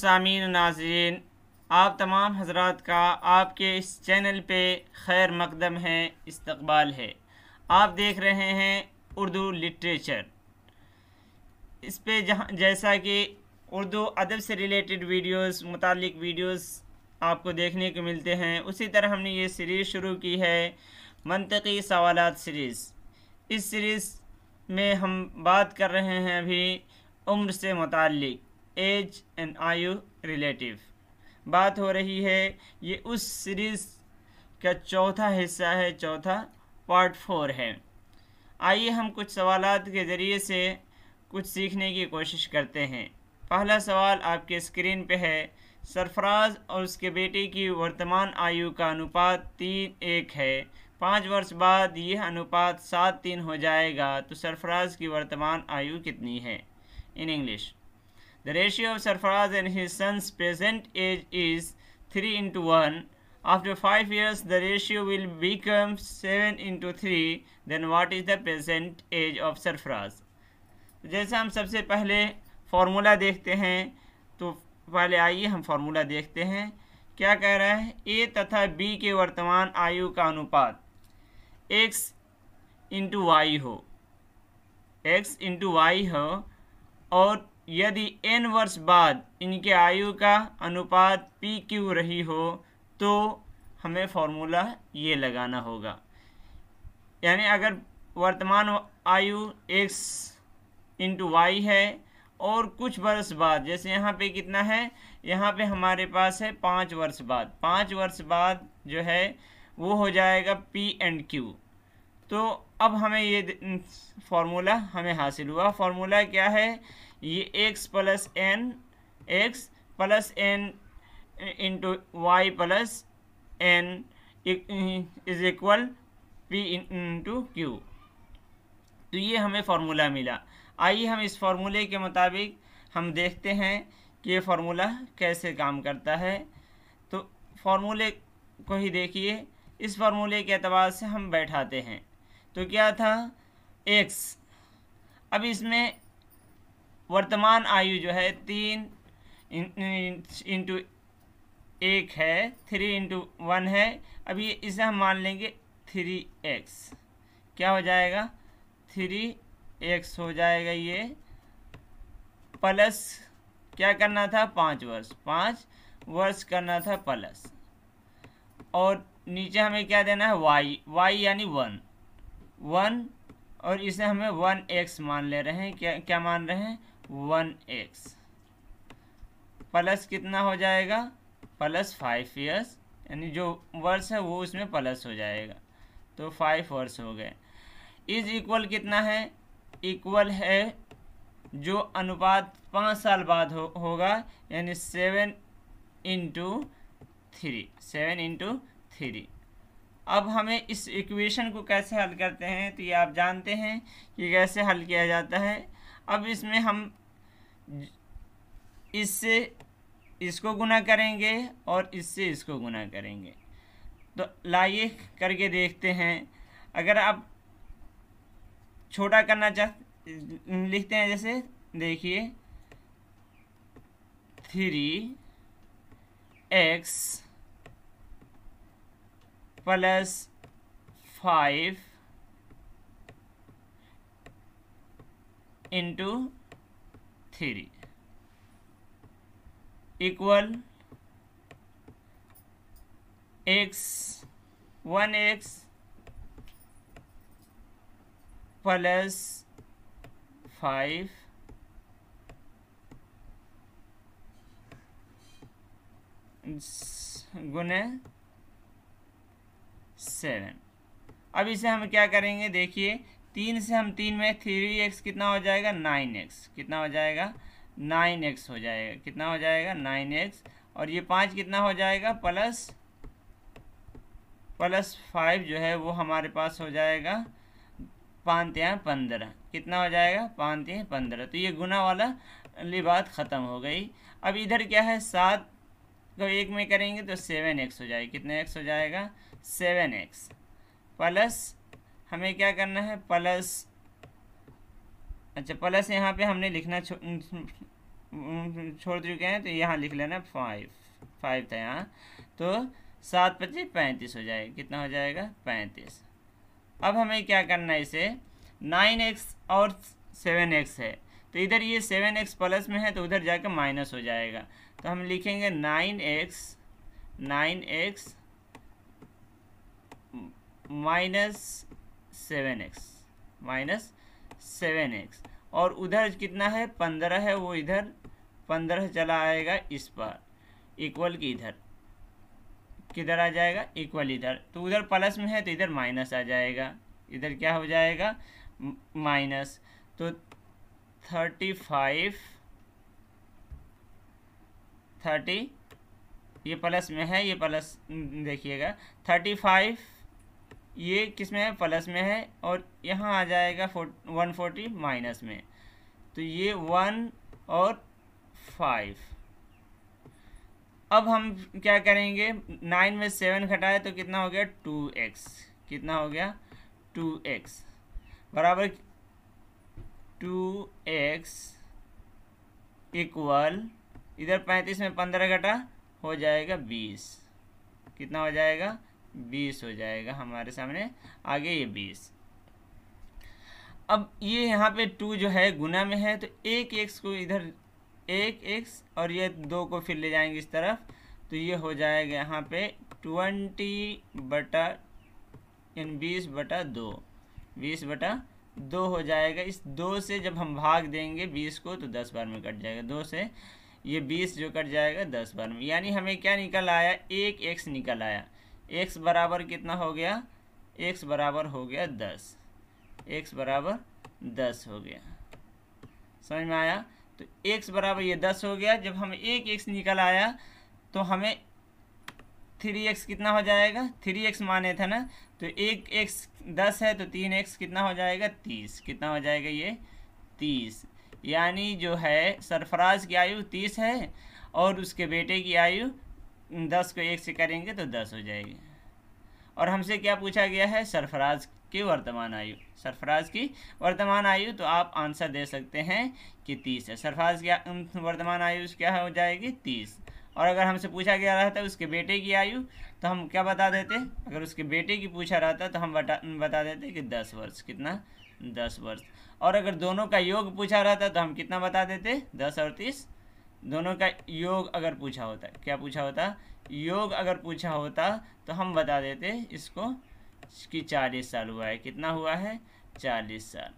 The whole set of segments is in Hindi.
सामीन नाजरीन आप तमाम हजरात का आपके इस चैनल पे खैर मकदम है इस्तकबाल है आप देख रहे हैं उर्दू लिटरेचर इस पर जहाँ जैसा कि उर्दू अदब से रिलेटेड वीडियोस मुतालिक वीडियोस आपको देखने को मिलते हैं उसी तरह हमने ये सीरीज़ शुरू की है मनतकी सवाल सीरीज़ इस सीरीज़ में हम बात कर रहे हैं अभी उम्र से मुतालिक एज एंड आयु रिलेटिव बात हो रही है ये उस सीरीज़ का चौथा हिस्सा है चौथा पार्ट फोर है आइए हम कुछ सवाल के ज़रिए से कुछ सीखने की कोशिश करते हैं पहला सवाल आपके स्क्रीन पे है सरफराज और उसके बेटे की वर्तमान आयु का अनुपात तीन एक है पाँच वर्ष बाद यह अनुपात सात तीन हो जाएगा तो सरफराज की वर्तमान आयु कितनी है in English The ratio of Sarfaraz and his son's present age is 3 into 1. After 5 years, the ratio will become 7 into 3. Then what is the present age of Sarfaraz? जैसे हम सबसे पहले फार्मूला देखते हैं तो पहले आइए हम फार्मूला देखते हैं क्या कह रहा है ए तथा बी के वर्तमान आयु का अनुपात एक्स इंटू वाई हो एक्स इंटू वाई हो और यदि n वर्ष बाद इनके आयु का अनुपात पी क्यू रही हो तो हमें फॉर्मूला ये लगाना होगा यानी अगर वर्तमान आयु x इंटू वाई है और कुछ वर्ष बाद जैसे यहाँ पे कितना है यहाँ पे हमारे पास है पाँच वर्ष बाद पाँच वर्ष बाद जो है वो हो जाएगा पी एंड क्यू तो अब हमें ये फार्मूला हमें हासिल हुआ फार्मूला क्या है ये X plus N X plus N into Y plus N is equal P into Q तो ये हमें फार्मूला मिला आइए हम इस फार्मूले के मुताबिक हम देखते हैं कि ये फार्मूला कैसे काम करता है तो फार्मूले को ही देखिए इस फार्मूले के अतबार से हम बैठाते हैं तो क्या था एक्स अब इसमें वर्तमान आयु जो है तीन इंटू एक है थ्री इंटू वन है अब ये इसे हम मान लेंगे थ्री एक्स क्या हो जाएगा थ्री एक्स हो जाएगा ये प्लस क्या करना था पाँच वर्ष पाँच वर्ष करना था प्लस और नीचे हमें क्या देना है वाई वाई यानी वन वन और इसे हमें वन एक्स मान ले रहे हैं क्या क्या मान रहे हैं वन एक्स प्लस कितना हो जाएगा प्लस फाइव ईयर्स यानी जो वर्ष है वो उसमें प्लस हो जाएगा तो फाइव वर्ष हो गए इज इक्वल कितना है इक्वल है जो अनुपात पाँच साल बाद हो, होगा यानी seven into three seven into three अब हमें इस इक्वेशन को कैसे हल करते हैं तो ये आप जानते हैं कि कैसे हल किया जाता है अब इसमें हम इससे इसको गुना करेंगे और इससे इसको गुना करेंगे तो लाइए करके देखते हैं अगर आप छोटा करना चाह लिखते हैं जैसे देखिए three X plus five into three equal X one X plus five गुने सेवन अब इसे हम क्या करेंगे देखिए तीन से हम तीन में थ्री एक्स कितना हो जाएगा नाइन एक्स कितना हो जाएगा नाइन एक्स हो जाएगा कितना हो जाएगा नाइन एक्स और ये पाँच कितना हो जाएगा प्लस प्लस फाइव जो है वो हमारे पास हो जाएगा पाँच पंद्रह कितना हो जाएगा पाँच पंद्रह तो ये गुना वाला बात ख़त्म हो गई अब इधर क्या है सात को एक में करेंगे तो सेवन एक्स हो जाएगा कितना एक्स हो जाएगा सेवन एक्स प्लस हमें क्या करना है प्लस अच्छा प्लस यहाँ पे हमने लिखना छो, छोड़ चुके हैं तो यहाँ लिख लेना फाइव फाइव था यहाँ तो सात पच्चीस पैंतीस हो जाएगा कितना हो जाएगा पैंतीस अब हमें क्या करना है इसे नाइन एक्स और सेवन एक्स है तो इधर ये सेवन एक्स प्लस में है तो उधर जाकर माइनस हो जाएगा तो हम लिखेंगे nine X nine X minus seven X minus seven X और उधर कितना है पंद्रह है वो इधर पंद्रह चला आएगा इस पर इक्वल की इधर किधर आ जाएगा इक्वल इधर तो उधर प्लस में है तो इधर माइनस आ जाएगा इधर क्या हो जाएगा माइनस तो थर्टी फाइव थर्टी ये प्लस में है ये प्लस देखिएगा थर्टी फाइव ये किस में है प्लस में है और यहाँ आ जाएगा वन फोर्टी माइनस में तो ये वन और फाइव अब हम क्या करेंगे नाइन में सेवन घटाए तो कितना हो गया टू एक्स कितना हो गया टू एक्स बराबर टू एक्स इक्वल इधर पैंतीस में पंद्रह घटा हो जाएगा बीस कितना हो जाएगा बीस हो जाएगा हमारे सामने आगे ये बीस अब ये यहाँ पे टू जो है गुना में है तो एक एक्स को इधर एक एक्स और ये दो को फिर ले जाएंगे इस तरफ तो ये हो जाएगा यहाँ पे ट्वेंटी बटा यानी बीस बटा दो बीस बटा दो हो जाएगा इस दो से जब हम भाग देंगे बीस को तो दस बार में कट जाएगा दो से ये बीस जो कट जाएगा दस बार में यानी हमें क्या निकल आया एक एक्स निकल आया एक्स बराबर कितना हो गया एक्स बराबर हो गया दस एक्स बराबर दस हो गया समझ में आया तो एक्स बराबर ये दस हो गया जब हम एक एक्स निकल आया तो हमें थ्री एक्स कितना हो जाएगा थ्री एक्स माने था ना तो एक एक्स दस है तो तीन एक्स कितना हो जाएगा तीस कितना हो जाएगा ये तीस यानी जो है सरफराज की आयु तीस है और उसके बेटे की आयु दस को एक से करेंगे तो दस हो जाएगी और हमसे क्या पूछा गया है सरफराज की वर्तमान आयु सरफराज की वर्तमान आयु तो आप आंसर दे सकते हैं कि तीस है सरफराज की वर्तमान आयु क्या हो जाएगी तीस और अगर हमसे पूछा गया रहता उसके बेटे की आयु तो हम क्या बता देते अगर उसके बेटे की पूछा रहता तो हम बता बता देते कि दस वर्ष कितना दस वर्ष और अगर दोनों का योग पूछा रहता तो हम कितना बता देते दस और तीस दोनों का योग अगर पूछा होता क्या पूछा होता योग अगर पूछा होता तो हम बता देते इसको कि चालीस साल हुआ है कितना हुआ है चालीस साल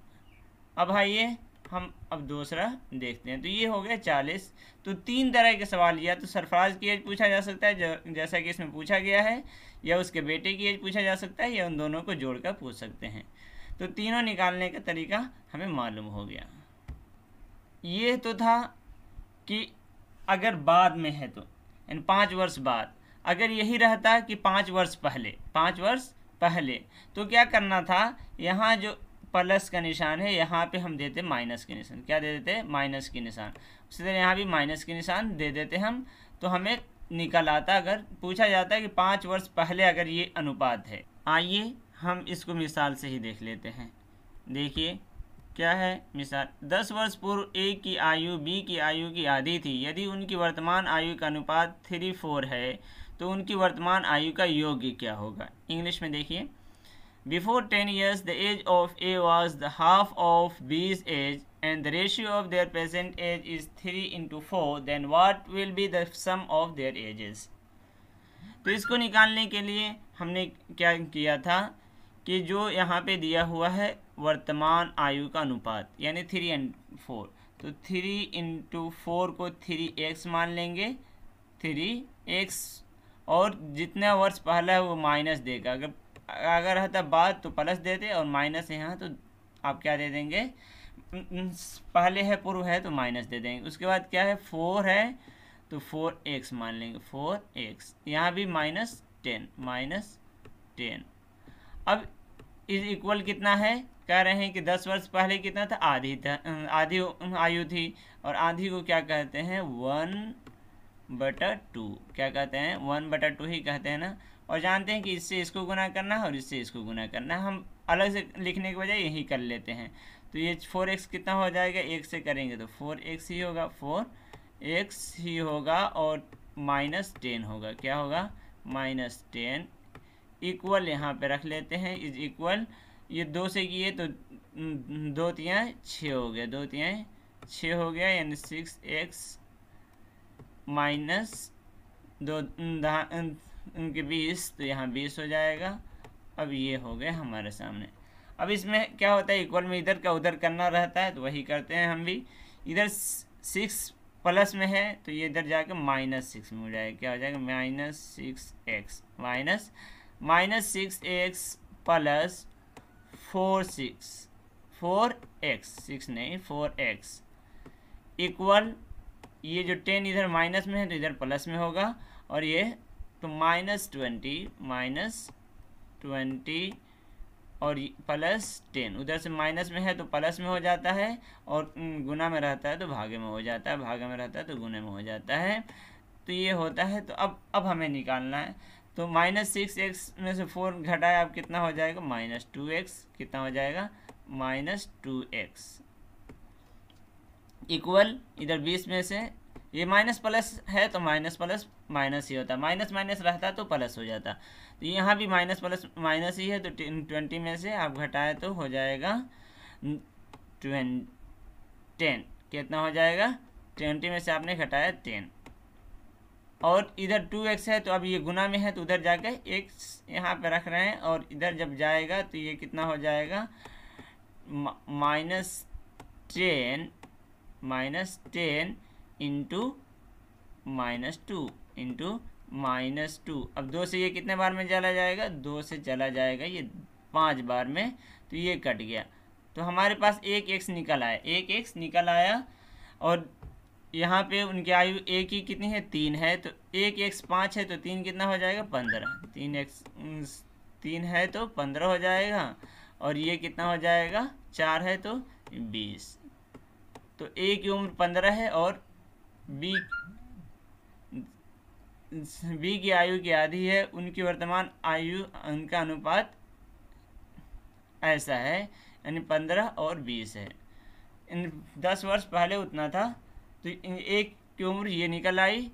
अब आइए हम अब दूसरा देखते हैं तो ये हो गया चालीस तो तीन तरह के सवाल या तो सरफराज की एज पूछा जा सकता है जैसा कि इसमें पूछा गया है या उसके बेटे की एज पूछा जा सकता है या उन दोनों को जोड़कर पूछ सकते हैं तो तीनों निकालने का तरीका हमें मालूम हो गया ये तो था कि अगर बाद में है तो यानी पाँच वर्ष बाद अगर यही रहता कि पाँच वर्ष पहले पाँच वर्ष पहले तो क्या करना था यहाँ जो प्लस का निशान है यहाँ पे हम देते माइनस के निशान क्या दे देते माइनस के निशान उसी तरह यहाँ भी माइनस के निशान दे देते हम तो हमें निकल आता अगर पूछा जाता है कि पाँच वर्ष पहले अगर ये अनुपात है आइए हम इसको मिसाल से ही देख लेते हैं देखिए क्या है मिसाल दस वर्ष पूर्व ए की आयु बी की आयु की आधी थी यदि उनकी वर्तमान आयु का अनुपात थ्री फोर है तो उनकी वर्तमान आयु का योग्य क्या होगा इंग्लिश में देखिए before ten years the age of A was the half of B's age and the ratio of their present age is three into four then what will be the sum of their ages तो इसको निकालने के लिए हमने क्या किया था कि जो यहाँ पे दिया हुआ है वर्तमान आयु का अनुपात यानी थ्री एंड फोर तो थ्री इंटू फोर को थ्री एक्स मान लेंगे थ्री एक्स और जितना वर्ष पहला है वो माइनस देगा अगर अगर रहता बाद तो प्लस दे दे और माइनस यहाँ तो आप क्या दे देंगे पहले है पूर्व है तो माइनस दे देंगे उसके बाद क्या है फोर है तो फोर एक्स मान लेंगे फोर एक्स यहाँ भी माइनस टेन माइनस टेन अब इज इक्वल कितना है कह रहे हैं कि दस वर्ष पहले कितना था आधी था आधी आयु थी और आधी को क्या कहते हैं वन बटर टू क्या कहते हैं वन बटर टू ही कहते हैं ना और जानते हैं कि इससे इसको गुना करना है और इससे इसको गुना करना है हम अलग से लिखने के बजाय यही कर लेते हैं तो ये फोर एक्स कितना हो जाएगा एक से करेंगे तो फोर एक्स ही होगा फोर एक्स ही होगा और माइनस टेन होगा क्या होगा माइनस टेन इक्वल यहाँ पे रख लेते हैं इज इक्वल ये दो से किए तो दो तियाँ छ हो गया दो तियाँ छः हो गया यानी सिक्स एक्स माइनस दो उनके बीस तो यहाँ बीस हो जाएगा अब ये हो गया हमारे सामने अब इसमें क्या होता है इक्वल में इधर का उधर करना रहता है तो वही करते हैं हम भी इधर सिक्स प्लस में है तो ये इधर जाके माइनस सिक्स में हो जाएगा क्या हो जाएगा minus six X minus minus six X plus four six four X six नहीं फोर एक्स इक्वल ये जो टेन इधर माइनस में है तो इधर प्लस में होगा और ये तो माइनस ट्वेंटी माइनस ट्वेंटी और प्लस टेन उधर से माइनस में है तो प्लस में हो जाता है और गुना में रहता है तो भागे में हो जाता है भागे में रहता है तो गुने में हो जाता है तो ये होता है तो अब अब हमें निकालना है तो माइनस सिक्स एक्स में से फोर घटाए आप कितना हो जाएगा माइनस टू एक्स कितना हो जाएगा माइनस टू एक्स इक्वल इधर बीस में से ये माइनस प्लस है तो माइनस प्लस माइनस ही होता माइनस माइनस रहता तो प्लस हो जाता तो यहाँ भी माइनस प्लस माइनस ही है तो ट्वेंटी में से आप घटाए तो हो जाएगा ट्वें टेन कितना हो जाएगा ट्वेंटी में से आपने घटाया टेन और इधर टू एक्स है तो अब ये गुना में है तो उधर जाके एक यहाँ पे रख रहे हैं और इधर जब जाएगा तो ये कितना हो जाएगा minus ten minus ten into minus two into minus two अब दो से ये कितने बार में चला जाएगा दो से चला जाएगा ये पाँच बार में तो ये कट गया तो हमारे पास एक एक्स निकल आया एक एक्स निकल आया और यहाँ पे उनकी आयु एक की कितनी है तीन है तो एक एक्स पाँच है तो तीन कितना हो जाएगा पंद्रह तीन एक्स तीन है तो पंद्रह हो जाएगा और ये कितना हो जाएगा चार है तो बीस तो ए की उम्र पंद्रह है और बी बी की आयु की आधी है उनकी वर्तमान आयु उनका अनुपात ऐसा है यानी पंद्रह और बीस है इन दस वर्ष पहले उतना था तो एक की उम्र ये निकल आई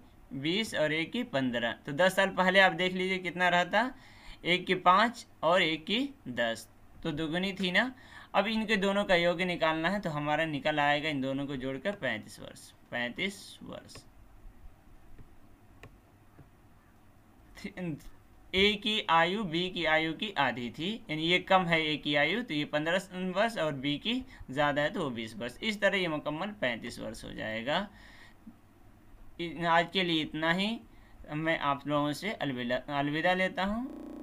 बीस और एक की पंद्रह तो दस साल पहले आप देख लीजिए कितना रहा था एक की पाँच और एक की दस तो दुगुनी थी ना अब इनके दोनों का योग निकालना है तो हमारा निकल आएगा इन दोनों को जोड़कर पैंतीस वर्ष पैंतीस वर्ष ए की आयु बी की आयु की आधी थी यानी ये कम है ए की आयु तो ये पंद्रह वर्ष और बी की ज़्यादा है तो वो बीस वर्ष इस तरह ये मुकम्मल पैंतीस वर्ष हो जाएगा आज के लिए इतना ही मैं आप लोगों से अलविदा अलविदा लेता हूँ